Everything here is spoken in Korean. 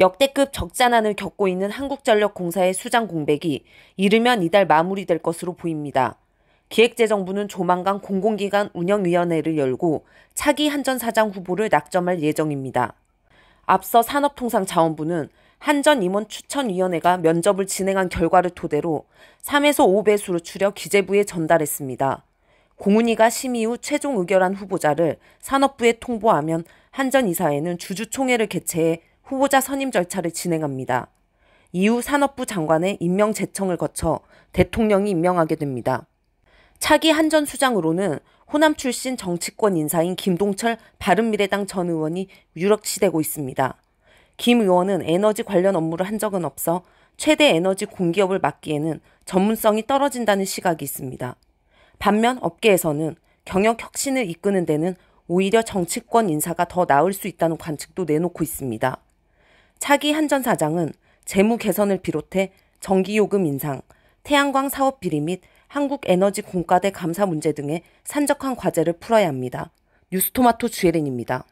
역대급 적자난을 겪고 있는 한국전력공사의 수장 공백이 이르면 이달 마무리될 것으로 보입니다. 기획재정부는 조만간 공공기관 운영위원회를 열고 차기 한전 사장 후보를 낙점할 예정입니다. 앞서 산업통상자원부는 한전 임원 추천위원회가 면접을 진행한 결과를 토대로 3에서 5배수로 추려 기재부에 전달했습니다. 공은위가 심의 후 최종 의결한 후보자를 산업부에 통보하면 한전 이사회는 주주총회를 개최해 후보자 선임 절차를 진행합니다. 이후 산업부 장관의 임명 제청을 거쳐 대통령이 임명하게 됩니다. 차기 한전 수장으로는 호남 출신 정치권 인사인 김동철 바른미래당 전 의원이 유력시되고 있습니다. 김 의원은 에너지 관련 업무를 한 적은 없어 최대 에너지 공기업을 맡기에는 전문성이 떨어진다는 시각이 있습니다. 반면 업계에서는 경영 혁신을 이끄는 데는 오히려 정치권 인사가 더 나을 수 있다는 관측도 내놓고 있습니다. 차기 한전 사장은 재무 개선을 비롯해 전기요금 인상, 태양광 사업 비리 및 한국에너지 공과대 감사 문제 등의 산적한 과제를 풀어야 합니다. 뉴스토마토 주혜린입니다.